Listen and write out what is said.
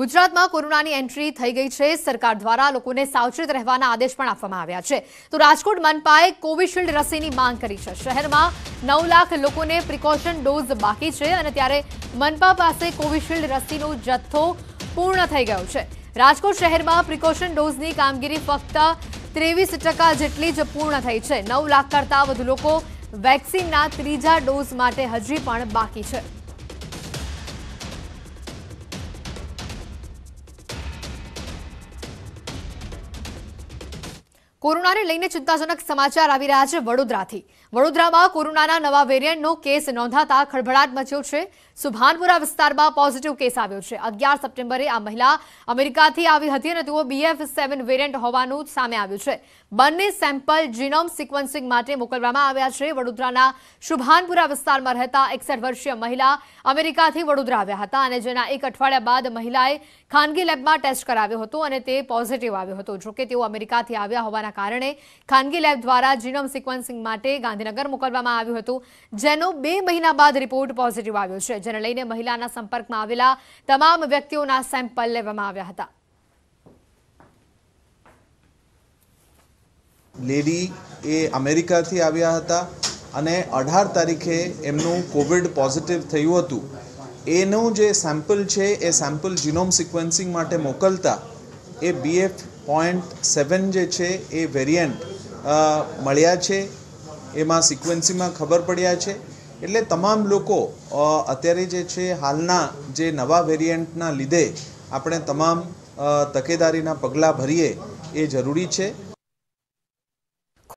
ગુજરાતમાં કોરોનાની એન્ટ્રી થઈ ગઈ છે સરકાર દ્વારા લોકોને સાવચેત રહેવાના આદેશ પણ આપવામાં આવ્યા છે તો રાજકોટ મનપાએ કોવિશિલ્ડ રસીની માંગ કરી છે શહેરમાં નવ લાખ લોકોને પ્રિકોશન ડોઝ બાકી છે અને ત્યારે મનપા પાસે કોવિશિલ્ડ રસીનો જથ્થો પૂર્ણ થઈ ગયો છે રાજકોટ શહેરમાં પ્રિકોશન ડોઝની કામગીરી ફક્ત ત્રેવીસ જેટલી જ પૂર્ણ થઈ છે નવ લાખ કરતાં વધુ લોકો વેક્સિનના ત્રીજા ડોઝ માટે હજી પણ બાકી છે કોરોનાને લઈને ચિંતાજનક સમાચાર આવી રહ્યા છે વડોદરાથી વડોદરામાં કોરોનાના નવા વેરિયન્ટનો કેસ નોંધાતા ખળભળાટ મચ્યો છે સુભાનપુરા વિસ્તારમાં પોઝિટિવ કેસ આવ્યો છે અગિયાર સપ્ટેમ્બરે આ મહિલા અમેરિકાથી આવી હતી અને તેઓ બીએફ સેવન વેરિયન્ટ હોવાનું સામે આવ્યું છે બંને સેમ્પલ જીનોમ સિક્વન્સિંગ માટે મોકલવામાં આવ્યા છે વડોદરાના શુભાનપુરા વિસ્તારમાં રહેતા એકસઠ વર્ષીય મહિલા અમેરિકાથી વડોદરા આવ્યા હતા અને જેના એક અઠવાડિયા બાદ મહિલાએ ખાનગી લેબમાં ટેસ્ટ કરાવ્યો હતો અને તે પોઝિટિવ આવ્યો હતો જોકે તેઓ અમેરિકાથી આવ્યા હોવાના હોવાના કારણે ખાનગી લેબ દ્વારા જીનોમ સિક્વન્સિંગ માટે ગાંધીનગર મોકલવામાં આવ્યું હતું જેનો બે મહિના બાદ રિપોર્ટ પોઝિટિવ આવ્યો છે જેને લઈને મહિલાના સંપર્કમાં આવેલા તમામ વ્યક્તિઓના સેમ્પલ લેવામાં આવ્યા હતા લેડી એ અમેરિકાથી આવ્યા હતા અને અઢાર તારીખે એમનું કોવિડ પોઝિટિવ થયું હતું એનું જે સેમ્પલ છે એ સેમ્પલ જીનોમ સિક્વન્સિંગ માટે મોકલતા એ બીએફ પોઈન્ટ સેવન જે છે એ વેરિયન્ટ મળ્યા છે એમાં સિક્વન્સીમાં ખબર પડ્યા છે એટલે તમામ લોકો અત્યારે જે છે હાલના જે નવા વેરિયન્ટના લીધે આપણે તમામ તકેદારીના પગલાં ભરીએ એ જરૂરી છે